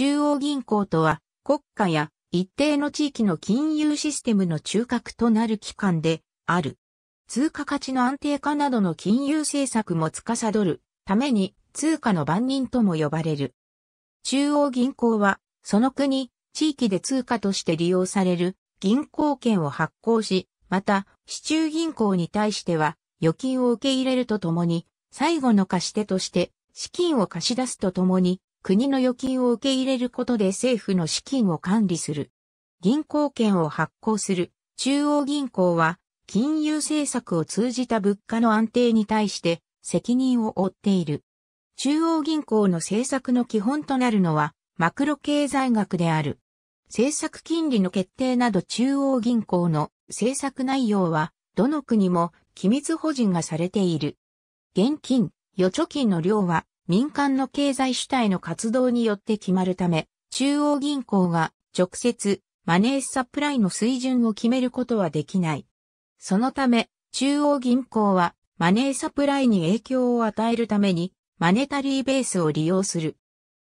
中央銀行とは、国家や一定の地域の金融システムの中核となる機関である。通貨価値の安定化などの金融政策も司るために通貨の番人とも呼ばれる。中央銀行は、その国、地域で通貨として利用される銀行券を発行し、また、市中銀行に対しては、預金を受け入れるとともに、最後の貸し手として、資金を貸し出すとともに、国の預金を受け入れることで政府の資金を管理する。銀行券を発行する。中央銀行は、金融政策を通じた物価の安定に対して責任を負っている。中央銀行の政策の基本となるのは、マクロ経済学である。政策金利の決定など中央銀行の政策内容は、どの国も機密保持がされている。現金、預貯金の量は民間の経済主体の活動によって決まるため、中央銀行が直接マネーサプライの水準を決めることはできない。そのため、中央銀行はマネーサプライに影響を与えるためにマネタリーベースを利用する。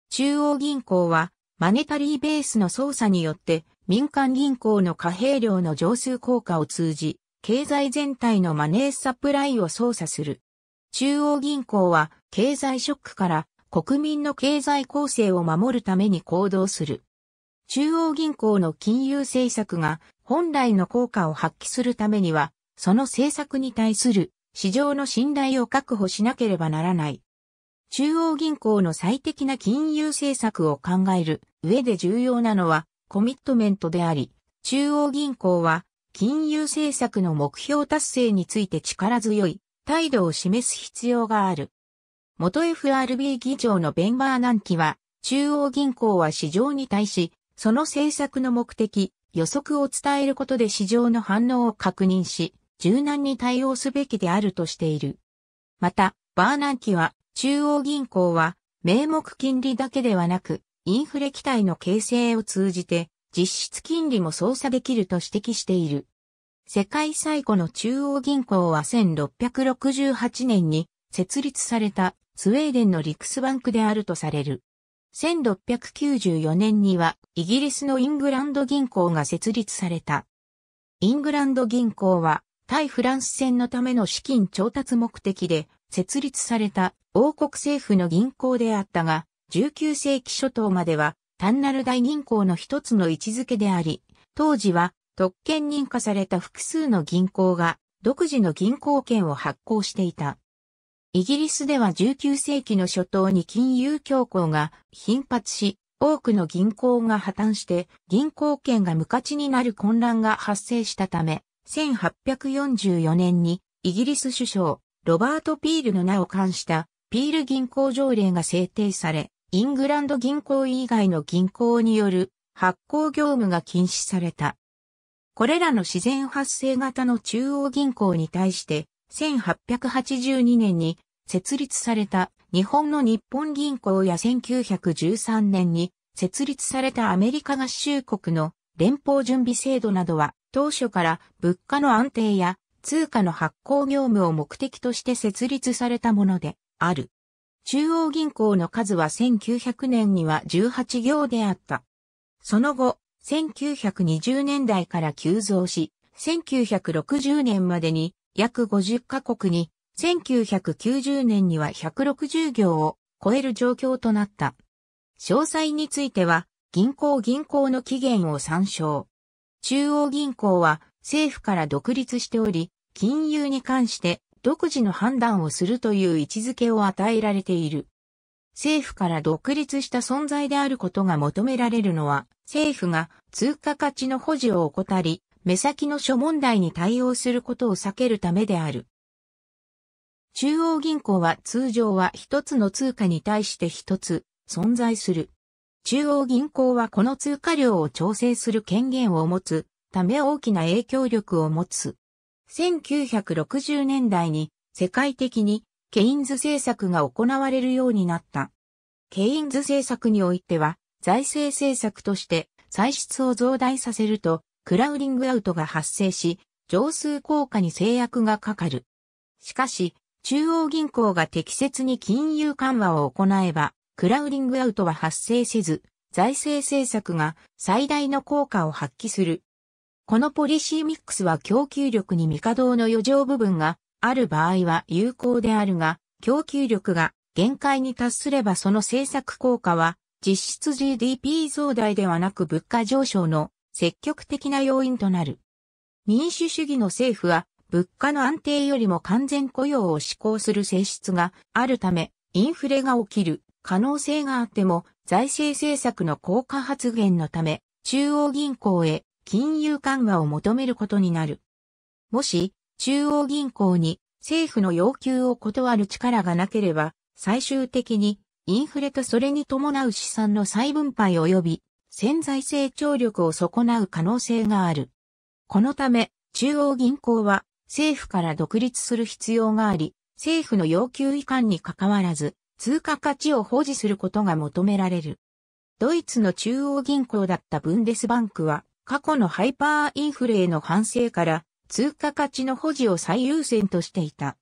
中央銀行はマネタリーベースの操作によって民間銀行の貨幣量の上数効果を通じ、経済全体のマネーサプライを操作する。中央銀行は経済ショックから国民の経済構成を守るために行動する。中央銀行の金融政策が本来の効果を発揮するためには、その政策に対する市場の信頼を確保しなければならない。中央銀行の最適な金融政策を考える上で重要なのはコミットメントであり、中央銀行は金融政策の目標達成について力強い態度を示す必要がある。元 FRB 議長のベンバーナンキは、中央銀行は市場に対し、その政策の目的、予測を伝えることで市場の反応を確認し、柔軟に対応すべきであるとしている。また、バーナンキは、中央銀行は、名目金利だけではなく、インフレ期待の形成を通じて、実質金利も操作できると指摘している。世界最古の中央銀行は1668年に設立されたスウェーデンのリクスバンクであるとされる。1694年にはイギリスのイングランド銀行が設立された。イングランド銀行は対フランス戦のための資金調達目的で設立された王国政府の銀行であったが、19世紀初頭までは単なる大銀行の一つの位置づけであり、当時は特権認可された複数の銀行が独自の銀行券を発行していた。イギリスでは19世紀の初頭に金融恐慌が頻発し、多くの銀行が破綻して銀行券が無価値になる混乱が発生したため、1844年にイギリス首相ロバート・ピールの名を冠したピール銀行条例が制定され、イングランド銀行以外の銀行による発行業務が禁止された。これらの自然発生型の中央銀行に対して、1882年に設立された日本の日本銀行や1913年に設立されたアメリカ合衆国の連邦準備制度などは当初から物価の安定や通貨の発行業務を目的として設立されたものである。中央銀行の数は1900年には18行であった。その後、1920年代から急増し、1960年までに約50カ国に、1990年には160行を超える状況となった。詳細については、銀行銀行の起源を参照。中央銀行は政府から独立しており、金融に関して独自の判断をするという位置づけを与えられている。政府から独立した存在であることが求められるのは、政府が通貨価値の保持を怠り、目先の諸問題に対応することを避けるためである。中央銀行は通常は一つの通貨に対して一つ存在する。中央銀行はこの通貨量を調整する権限を持つため大きな影響力を持つ。1960年代に世界的にケインズ政策が行われるようになった。ケインズ政策においては、財政政策として歳出を増大させると、クラウディングアウトが発生し、上数効果に制約がかかる。しかし、中央銀行が適切に金融緩和を行えば、クラウディングアウトは発生せず、財政政策が最大の効果を発揮する。このポリシーミックスは供給力に未稼働の余剰部分がある場合は有効であるが、供給力が限界に達すればその政策効果は実質 GDP 増大ではなく物価上昇の積極的な要因となる。民主主義の政府は物価の安定よりも完全雇用を施行する性質があるため、インフレが起きる可能性があっても財政政策の効果発現のため中央銀行へ金融緩和を求めることになる。もし中央銀行に政府の要求を断る力がなければ、最終的にインフレとそれに伴う資産の再分配及び潜在成長力を損なう可能性がある。このため、中央銀行は政府から独立する必要があり、政府の要求以下に関わらず、通貨価値を保持することが求められる。ドイツの中央銀行だったブンデスバンクは、過去のハイパーインフレへの反省から、通貨価値の保持を最優先としていた。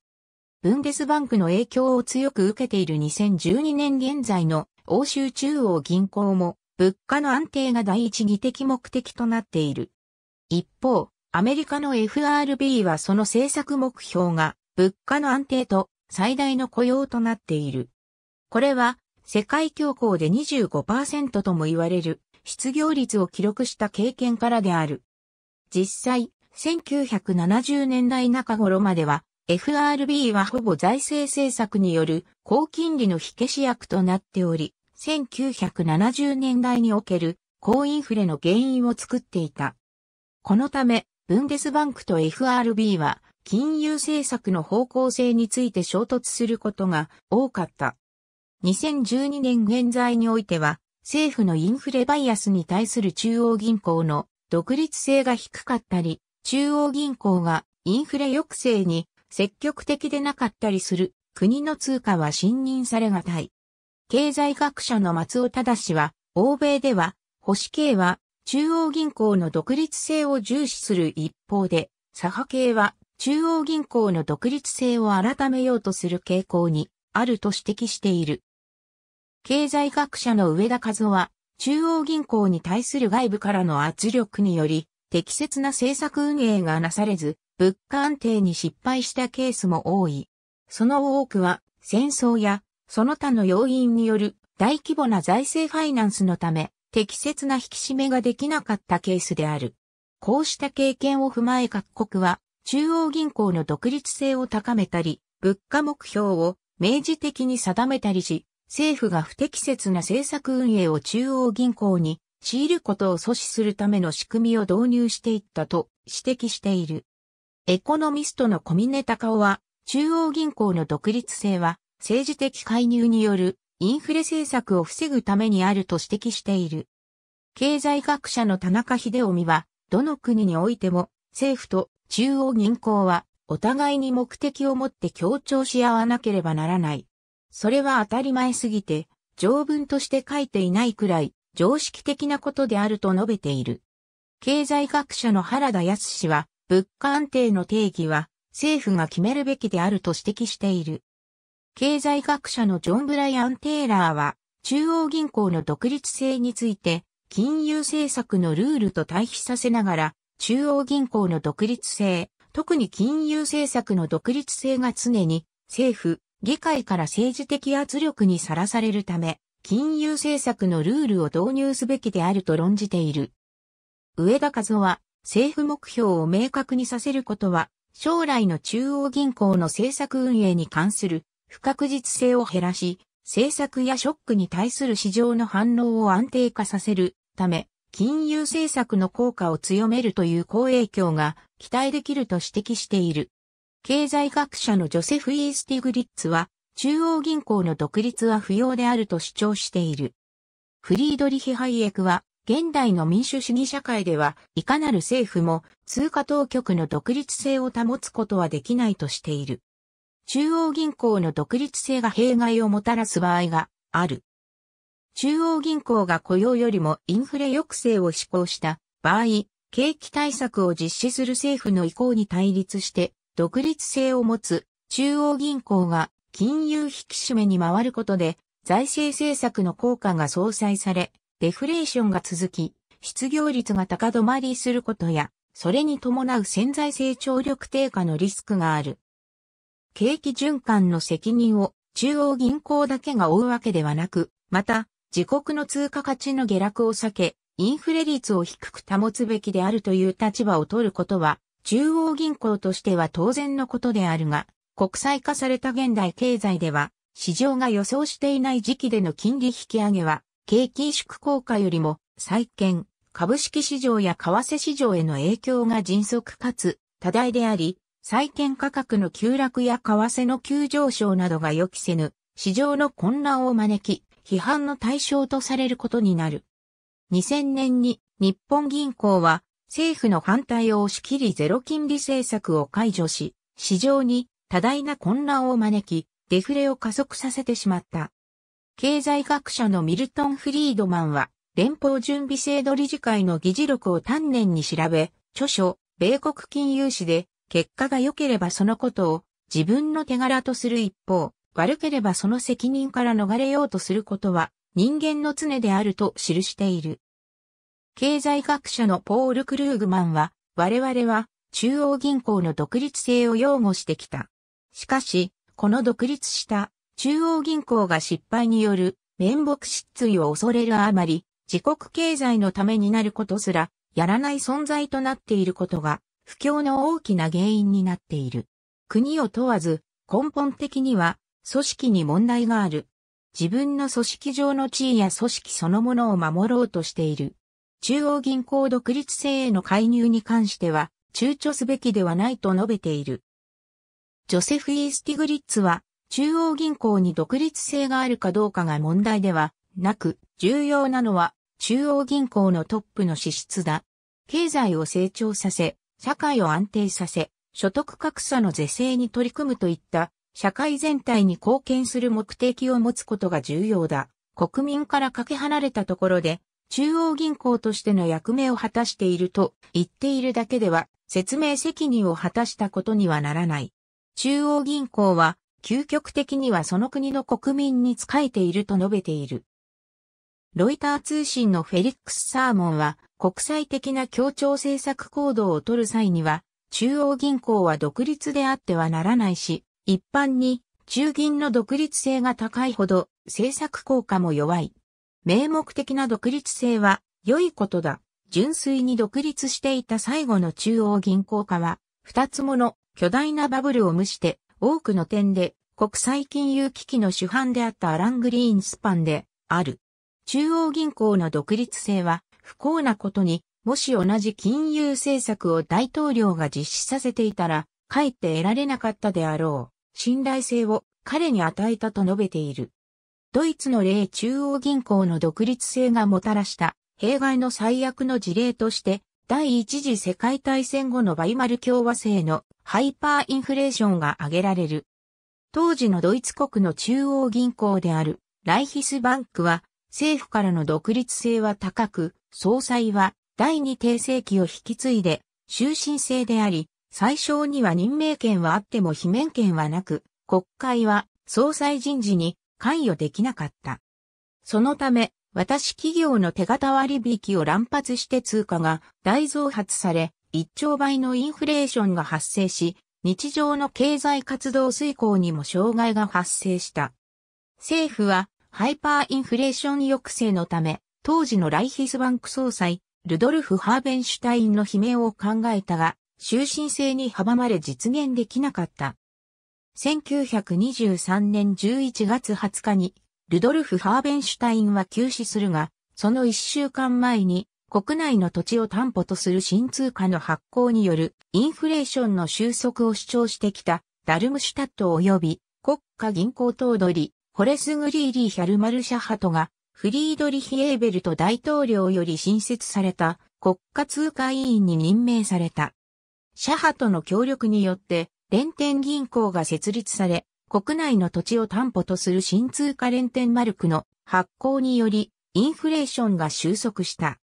ブンデスバンクの影響を強く受けている2012年現在の欧州中央銀行も物価の安定が第一義的目的となっている。一方、アメリカの FRB はその政策目標が物価の安定と最大の雇用となっている。これは世界恐慌で25%とも言われる失業率を記録した経験からである。実際、1970年代中頃までは、FRB はほぼ財政政策による高金利の火消し役となっており、1970年代における高インフレの原因を作っていた。このため、ブンデスバンクと FRB は金融政策の方向性について衝突することが多かった。2012年現在においては、政府のインフレバイアスに対する中央銀行の独立性が低かったり、中央銀行がインフレ抑制に積極的でなかったりする国の通貨は信任されがたい。経済学者の松尾忠氏は、欧米では、保守系は中央銀行の独立性を重視する一方で、左派系は中央銀行の独立性を改めようとする傾向にあると指摘している。経済学者の上田和夫は、中央銀行に対する外部からの圧力により、適切な政策運営がなされず、物価安定に失敗したケースも多い。その多くは、戦争や、その他の要因による大規模な財政ファイナンスのため、適切な引き締めができなかったケースである。こうした経験を踏まえ各国は、中央銀行の独立性を高めたり、物価目標を明示的に定めたりし、政府が不適切な政策運営を中央銀行に強いることを阻止するための仕組みを導入していったと指摘している。エコノミストの小峰隆夫は、中央銀行の独立性は政治的介入によるインフレ政策を防ぐためにあると指摘している。経済学者の田中秀臣は、どの国においても政府と中央銀行はお互いに目的を持って協調し合わなければならない。それは当たり前すぎて条文として書いていないくらい常識的なことであると述べている。経済学者の原田康氏は、物価安定の定義は政府が決めるべきであると指摘している。経済学者のジョン・ブライアン・テイラーは、中央銀行の独立性について、金融政策のルールと対比させながら、中央銀行の独立性、特に金融政策の独立性が常に政府、議会から政治的圧力にさらされるため、金融政策のルールを導入すべきであると論じている。上田和夫は、政府目標を明確にさせることは、将来の中央銀行の政策運営に関する不確実性を減らし、政策やショックに対する市場の反応を安定化させるため、金融政策の効果を強めるという好影響が期待できると指摘している。経済学者のジョセフ・イースティグリッツは、中央銀行の独立は不要であると主張している。フリードリヒ・ハイエクは、現代の民主主義社会では、いかなる政府も通貨当局の独立性を保つことはできないとしている。中央銀行の独立性が弊害をもたらす場合がある。中央銀行が雇用よりもインフレ抑制を施行した場合、景気対策を実施する政府の意向に対立して、独立性を持つ中央銀行が金融引き締めに回ることで、財政政策の効果が相殺され、デフレーションが続き、失業率が高止まりすることや、それに伴う潜在成長力低下のリスクがある。景気循環の責任を中央銀行だけが負うわけではなく、また、自国の通貨価値の下落を避け、インフレ率を低く保つべきであるという立場を取ることは、中央銀行としては当然のことであるが、国際化された現代経済では、市場が予想していない時期での金利引き上げは、景気萎縮効果よりも、債券、株式市場や為替市場への影響が迅速かつ多大であり、債券価格の急落や為替の急上昇などが予期せぬ、市場の混乱を招き、批判の対象とされることになる。2000年に日本銀行は政府の反対を押し切りゼロ金利政策を解除し、市場に多大な混乱を招き、デフレを加速させてしまった。経済学者のミルトン・フリードマンは、連邦準備制度理事会の議事録を丹念に調べ、著書、米国金融史で、結果が良ければそのことを自分の手柄とする一方、悪ければその責任から逃れようとすることは人間の常であると記している。経済学者のポール・クルーグマンは、我々は中央銀行の独立性を擁護してきた。しかし、この独立した中央銀行が失敗による面目失墜を恐れるあまり、自国経済のためになることすら、やらない存在となっていることが、不況の大きな原因になっている。国を問わず、根本的には、組織に問題がある。自分の組織上の地位や組織そのものを守ろうとしている。中央銀行独立性への介入に関しては、躊躇すべきではないと述べている。ジョセフ・イースティグリッツは、中央銀行に独立性があるかどうかが問題ではなく、重要なのは中央銀行のトップの資質だ。経済を成長させ、社会を安定させ、所得格差の是正に取り組むといった社会全体に貢献する目的を持つことが重要だ。国民からかけ離れたところで中央銀行としての役目を果たしていると言っているだけでは説明責任を果たしたことにはならない。中央銀行は、究極的にはその国の国民に仕えていると述べている。ロイター通信のフェリックス・サーモンは、国際的な協調政策行動を取る際には、中央銀行は独立であってはならないし、一般に中銀の独立性が高いほど政策効果も弱い。名目的な独立性は良いことだ。純粋に独立していた最後の中央銀行化は、二つもの巨大なバブルを無して、多くの点で国際金融危機の主犯であったアラン・グリーンスパンである。中央銀行の独立性は不幸なことに、もし同じ金融政策を大統領が実施させていたら、かえって得られなかったであろう。信頼性を彼に与えたと述べている。ドイツの例中央銀行の独立性がもたらした、弊害の最悪の事例として、第一次世界大戦後のバイマル共和制のハイパーインフレーションが挙げられる。当時のドイツ国の中央銀行であるライヒスバンクは政府からの独立性は高く、総裁は第二帝政期を引き継いで終身制であり、最小には任命権はあっても非免権はなく、国会は総裁人事に関与できなかった。そのため、私企業の手形割引を乱発して通貨が大増発され、一兆倍のインフレーションが発生し、日常の経済活動遂行にも障害が発生した。政府は、ハイパーインフレーション抑制のため、当時のライヒスバンク総裁、ルドルフ・ハーベンシュタインの悲鳴を考えたが、終身性に阻まれ実現できなかった。1923年11月20日にルドルフ・ハーベンシュタインは休止するが、その一週間前に国内の土地を担保とする新通貨の発行によるインフレーションの収束を主張してきたダルムシュタット及び国家銀行頭取ホレス・グリーリー・ヒャルマル・シャハトがフリードリヒ・エーベルト大統領より新設された国家通貨委員に任命された。シャハとの協力によって連天銀行が設立され、国内の土地を担保とする新通貨連天マルクの発行により、インフレーションが収束した。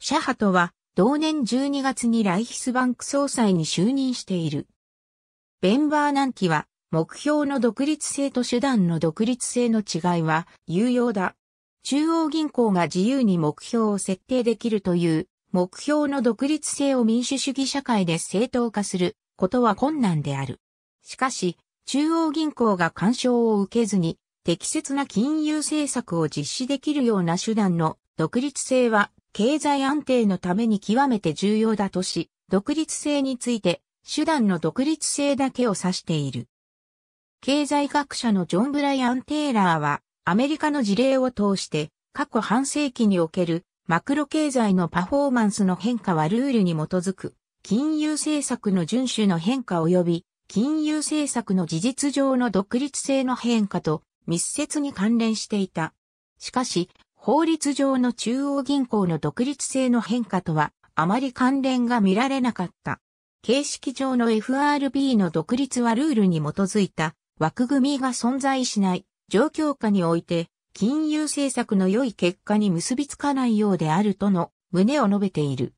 シャハトは、同年12月にライヒスバンク総裁に就任している。ベンバーナンキは、目標の独立性と手段の独立性の違いは有用だ。中央銀行が自由に目標を設定できるという目標の独立性を民主主義社会で正当化することは困難である。しかし、中央銀行が干渉を受けずに適切な金融政策を実施できるような手段の独立性は経済安定のために極めて重要だとし、独立性について手段の独立性だけを指している。経済学者のジョン・ブライアン・テイラーはアメリカの事例を通して過去半世紀におけるマクロ経済のパフォーマンスの変化はルールに基づく金融政策の遵守の変化及び金融政策の事実上の独立性の変化と密接に関連していた。しかし、法律上の中央銀行の独立性の変化とは、あまり関連が見られなかった。形式上の FRB の独立はルールに基づいた枠組みが存在しない状況下において、金融政策の良い結果に結びつかないようであるとの旨を述べている。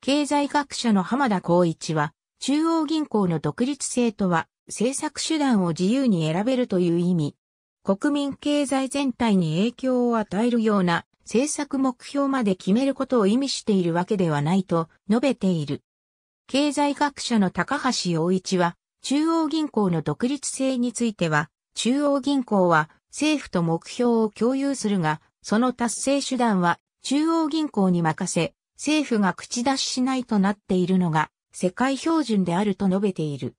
経済学者の浜田光一は、中央銀行の独立性とは、政策手段を自由に選べるという意味。国民経済全体に影響を与えるような政策目標まで決めることを意味しているわけではないと述べている。経済学者の高橋洋一は、中央銀行の独立性については、中央銀行は政府と目標を共有するが、その達成手段は中央銀行に任せ、政府が口出ししないとなっているのが世界標準であると述べている。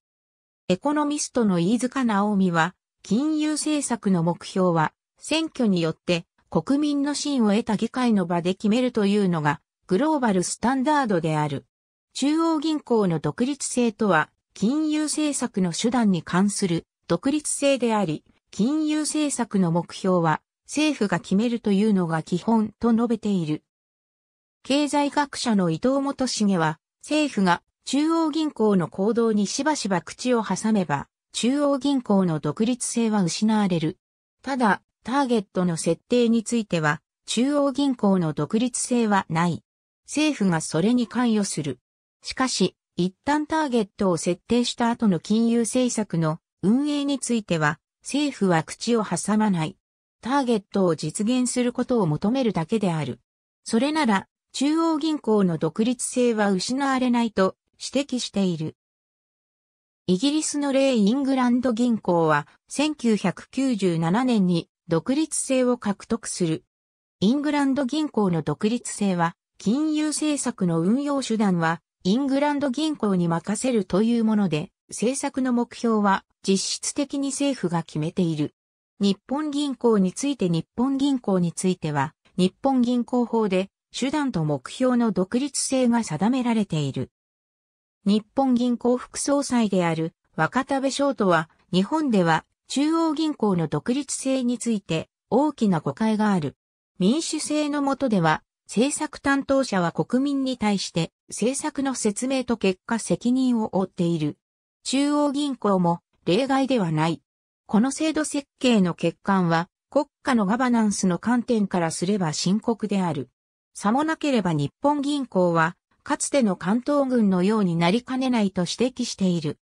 エコノミストの飯塚直美は、金融政策の目標は、選挙によって国民の信を得た議会の場で決めるというのが、グローバルスタンダードである。中央銀行の独立性とは、金融政策の手段に関する独立性であり、金融政策の目標は、政府が決めるというのが基本と述べている。経済学者の伊藤元重は、政府が中央銀行の行動にしばしば口を挟めば、中央銀行の独立性は失われる。ただ、ターゲットの設定については、中央銀行の独立性はない。政府がそれに関与する。しかし、一旦ターゲットを設定した後の金融政策の運営については、政府は口を挟まない。ターゲットを実現することを求めるだけである。それなら、中央銀行の独立性は失われないと指摘している。イギリスの例イ・イングランド銀行は1997年に独立性を獲得する。イングランド銀行の独立性は金融政策の運用手段はイングランド銀行に任せるというもので政策の目標は実質的に政府が決めている。日本銀行について日本銀行については日本銀行法で手段と目標の独立性が定められている。日本銀行副総裁である若田部翔とは、日本では中央銀行の独立性について大きな誤解がある。民主制の下では、政策担当者は国民に対して政策の説明と結果責任を負っている。中央銀行も例外ではない。この制度設計の欠陥は国家のガバナンスの観点からすれば深刻である。さもなければ日本銀行はかつての関東軍のようになりかねないと指摘している。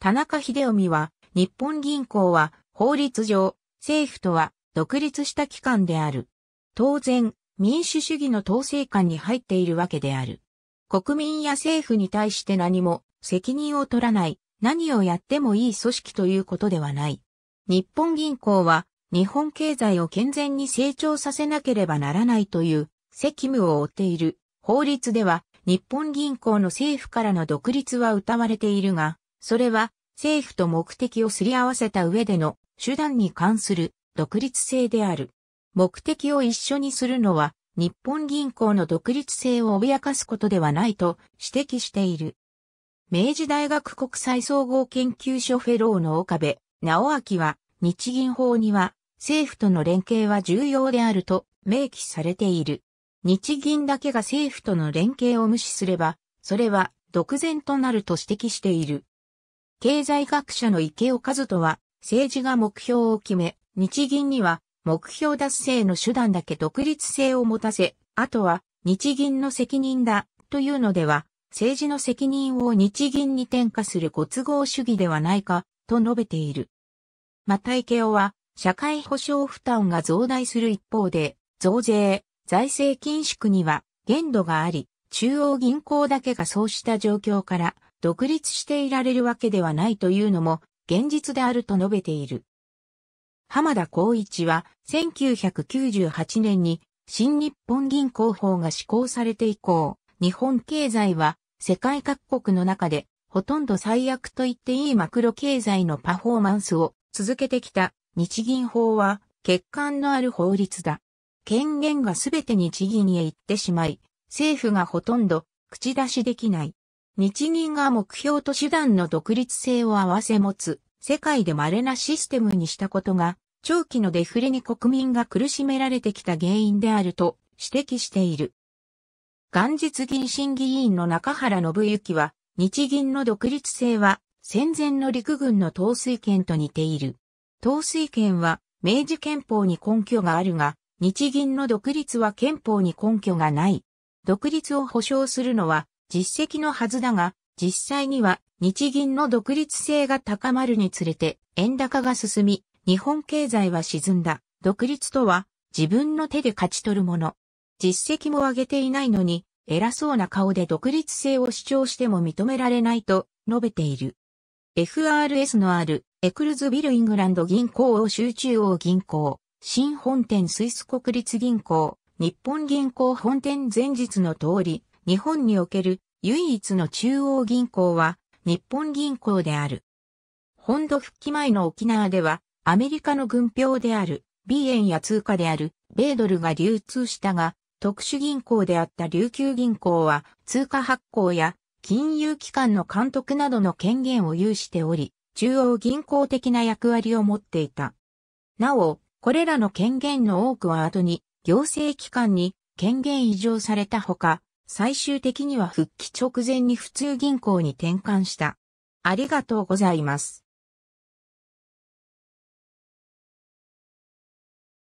田中秀臣は、日本銀行は法律上、政府とは独立した機関である。当然、民主主義の統制官に入っているわけである。国民や政府に対して何も責任を取らない、何をやってもいい組織ということではない。日本銀行は日本経済を健全に成長させなければならないという責務を負っている。法律では日本銀行の政府からの独立は謳われているが、それは政府と目的をすり合わせた上での手段に関する独立性である。目的を一緒にするのは日本銀行の独立性を脅かすことではないと指摘している。明治大学国際総合研究所フェローの岡部直明は日銀法には政府との連携は重要であると明記されている。日銀だけが政府との連携を無視すれば、それは独善となると指摘している。経済学者の池尾和人は、政治が目標を決め、日銀には目標達成の手段だけ独立性を持たせ、あとは日銀の責任だというのでは、政治の責任を日銀に転嫁するご都合主義ではないか、と述べている。また池尾は、社会保障負担が増大する一方で、増税、財政緊縮には限度があり、中央銀行だけがそうした状況から独立していられるわけではないというのも現実であると述べている。浜田光一は1998年に新日本銀行法が施行されて以降、日本経済は世界各国の中でほとんど最悪と言っていいマクロ経済のパフォーマンスを続けてきた日銀法は欠陥のある法律だ。権限がすべて日銀へ行ってしまい、政府がほとんど口出しできない。日銀が目標と手段の独立性を合わせ持つ世界で稀なシステムにしたことが長期のデフレに国民が苦しめられてきた原因であると指摘している。元日銀審議委員の中原信之は日銀の独立性は戦前の陸軍の統帥権と似ている。統帥権は明治憲法に根拠があるが、日銀の独立は憲法に根拠がない。独立を保障するのは実績のはずだが、実際には日銀の独立性が高まるにつれて円高が進み、日本経済は沈んだ。独立とは自分の手で勝ち取るもの。実績も上げていないのに、偉そうな顔で独立性を主張しても認められないと述べている。FRS のあるエクルズビルイングランド銀行を集中王銀行。新本店スイス国立銀行、日本銀行本店前日の通り、日本における唯一の中央銀行は日本銀行である。本土復帰前の沖縄ではアメリカの軍票である B 円や通貨である米ドルが流通したが、特殊銀行であった琉球銀行は通貨発行や金融機関の監督などの権限を有しており、中央銀行的な役割を持っていた。なお、これらの権限の多くは後に行政機関に権限移譲されたほか、最終的には復帰直前に普通銀行に転換した。ありがとうございます。